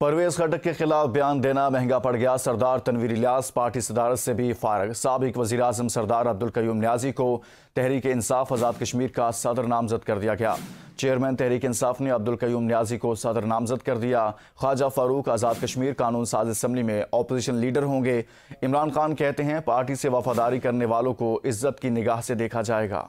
परवेज खटक के खिलाफ बयान देना महंगा पड़ गया सरदार तनवीर इलियास पार्टी सदारत से भी फारग सबक वजी अजम सरदार अब्दुल कयूम न्याजी को तहरीक इंसाफ आज़ाद कश्मीर का सदर नामजद कर दिया गया चेयरमैन तहरीक इंसाफ ने अब्दुल कयूम न्याजी को सदर नामजद कर दिया ख्वाजा फारूक आज़ाद कश्मीर कानून साज असम्बली में अपोजिशन लीडर होंगे इमरान खान कहते हैं पार्टी से वफादारी करने वालों को इज्जत की निगाह से देखा जाएगा